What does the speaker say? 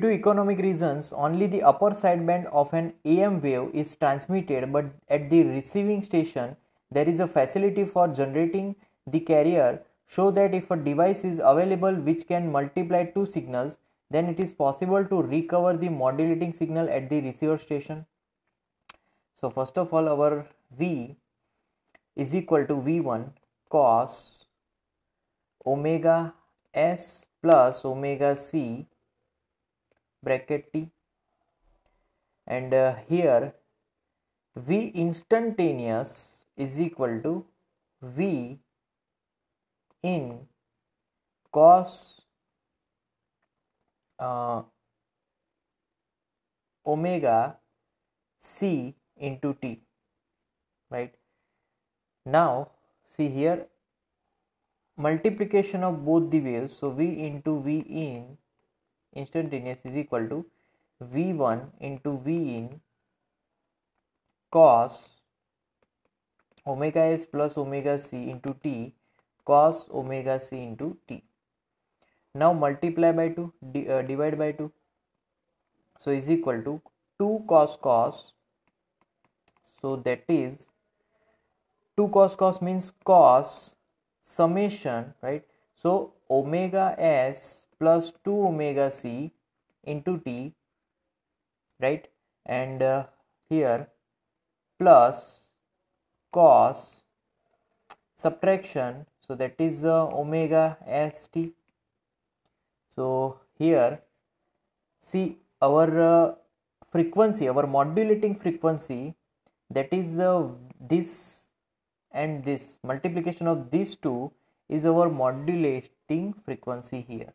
Due to economic reasons, only the upper sideband of an AM wave is transmitted, but at the receiving station, there is a facility for generating the carrier so that if a device is available which can multiply two signals, then it is possible to recover the modulating signal at the receiver station. So, first of all, our V is equal to V1 cos omega s plus omega c bracket t and uh, here v instantaneous is equal to v in cos uh, omega c into t right now see here multiplication of both the waves so v into v in instantaneous is equal to v1 into v in cos omega s plus omega c into t cos omega c into t. Now multiply by 2 uh, divide by 2 so is equal to 2 cos cos so that is 2 cos cos means cos summation right so omega s plus 2 omega c into t, right? And uh, here plus cos subtraction, so that is uh, omega s t. So here, see our uh, frequency, our modulating frequency, that is uh, this and this multiplication of these two is our modulating frequency here